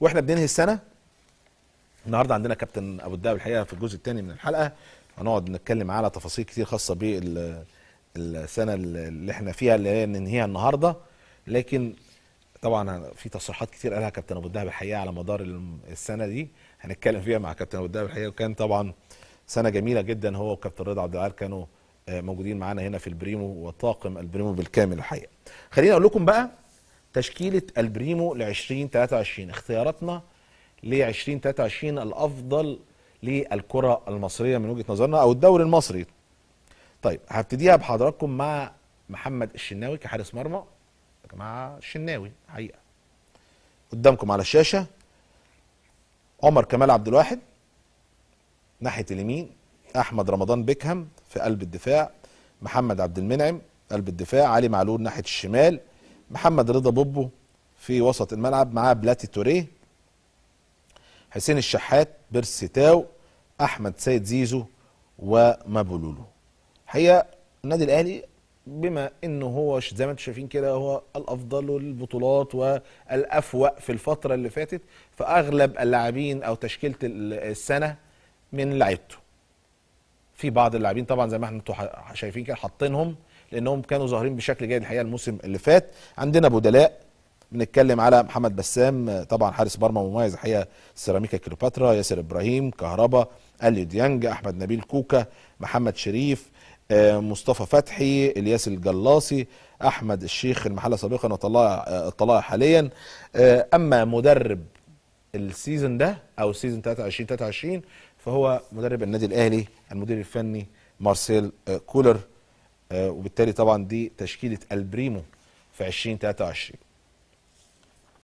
واحنا بننهي السنه النهارده عندنا كابتن ابو الدهب الحقيقه في الجزء الثاني من الحلقه هنقعد نتكلم معاه على تفاصيل كتير خاصه بالسنه اللي احنا فيها اللي هي ننهيها النهارده لكن طبعا في تصريحات كتير قالها كابتن ابو الدهب الحقيقه على مدار السنه دي هنتكلم فيها مع كابتن ابو الدهب الحقيقه وكان طبعا سنه جميله جدا هو وكابتن رضا عبد العال كانوا آه، موجودين معانا هنا في البريمو وطاقم البريمو بالكامل الحقيقه خليني اقول لكم بقى تشكيله البريمو ل 2023 اختياراتنا ل 2023 الافضل للكره المصريه من وجهه نظرنا او الدوري المصري طيب هبتديها بحضراتكم مع محمد الشناوي كحارس مرمى يا جماعه الشناوي حقيقه قدامكم على الشاشه عمر كمال عبد الواحد ناحيه اليمين احمد رمضان بيكهام في قلب الدفاع محمد عبد المنعم قلب الدفاع علي معلول ناحيه الشمال محمد رضا بوبو في وسط الملعب معاه بلاتي توريه حسين الشحات بيرسي تاو احمد سيد زيزو ومابولولو حقيقه النادي الاهلي بما انه هو زي ما انتم شايفين كده هو الافضل والبطولات والافوأ في الفتره اللي فاتت فاغلب اللاعبين او تشكيله السنه من لعيبته في بعض اللاعبين طبعا زي ما احنا شايفين كده حاطينهم لانهم كانوا ظاهرين بشكل جيد الحقيقه الموسم اللي فات عندنا بدلاء بنتكلم على محمد بسام طبعا حارس مرمى مميز الحقيقه سيراميكا كليوباترا ياسر ابراهيم كهربا اليو ديانج احمد نبيل كوكا محمد شريف آه، مصطفى فتحي الياس الجلاصي احمد الشيخ المحله سابقا وطلائع آه، حاليا آه، اما مدرب السيزون ده او سيزون 23 23 فهو مدرب النادي الاهلي المدير الفني مارسيل كولر آه، وبالتالي طبعا دي تشكيله البريمو في 2023